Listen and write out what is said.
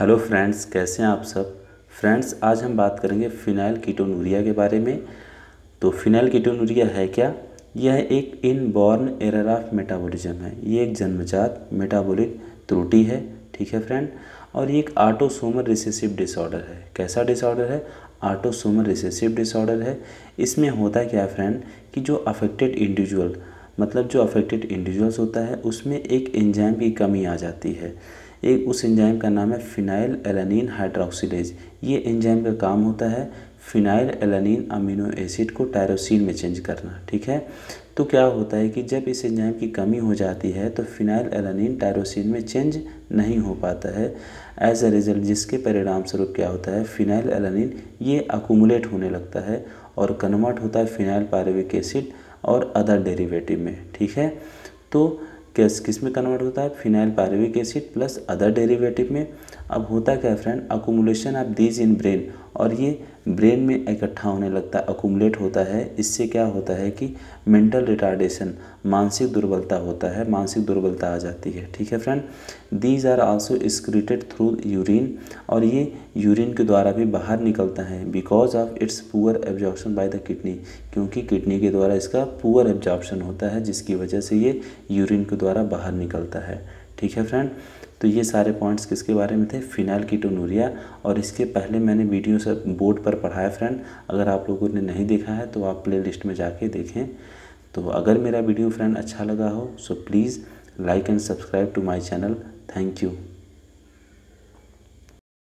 hello friends कैसे हैं आप सब फ्रेंड्स आज हम बात करेंगे फिनाइल कीटोनूरिया के बारे में तो फिनाइल कीटोनूरिया है क्या यह एक इनबॉर्न एरर ऑफ मेटाबॉलिज्म है ये एक जन्मजात मेटाबॉलिक त्रुटि है ठीक है फ्रेंड और ये एक आटोसोमल रिसेसिव डिसऑर्डर है कैसा डिसऑर्डर है आटोसोमल रिसेसिव डिसऑर्डर है इसमें होता है क्या फ्रेंड कि जो अफेक्टेड इंडिविजुअल मतलब जो अफेक्टेड इंडिविजुअल्स होता है उसमें एक एंजाइम की कमी आ जाती है एक उस एंजाइम का नाम है फिनाइल एलानिन हाइड्रोक्सीडेज ये एंजाइम का काम होता है फिनाइल एलानिन अमीनो एसिड को टायरोसिन में चेंज करना ठीक है तो क्या होता है कि जब इस एंजाइम की कमी हो जाती है तो फिनाइल एलानिन टायरोसिन में चेंज नहीं हो पाता है एज अ रिज़ल्ट जिसके परिणाम स्वरूप क्या होता है फिनाइल एलानिन ये अकूमुलेट होने लगता है और कन्वर्ट होता है फिनाइल पायरविक एसिड और अदर डेरिवेटिव में ठीक है तो किस किस में कन्वर्ट होता है phenylpyruvic acid plus other derivative में अब होता क्या है friend accumulation of these in brain और ये ब्रेन में इकट्ठा होने लगता है अकूमलेट होता है इससे क्या होता है कि मेंटल रिटार्डेशन मानसिक दुर्बलता होता है मानसिक दुर्बलता आ जाती है ठीक है friend these are also excreted through urine और ये यूरिन के द्वारा भी बाहर निकलता है because of its poor absorption by the kidney क्योंकि किडनी के द्वारा इसका पुअर एब्जॉर्प्शन होता है जिसकी वजह से ये यूरिन के द्वारा बाहर निकलता है ठीक है फ्रेंड तो ये सारे पॉइंट्स किसके बारे में थे फिनाइल कीटोनूरिया और इसके पहले मैंने वीडियो से बोर्ड पर पढ़ाया फ्रेंड अगर आप लोगों ने नहीं देखा है तो आप प्लेलिस्ट में जाके देखें तो अगर मेरा वीडियो फ्रेंड अच्छा लगा हो so please like and subscribe to my channel thank you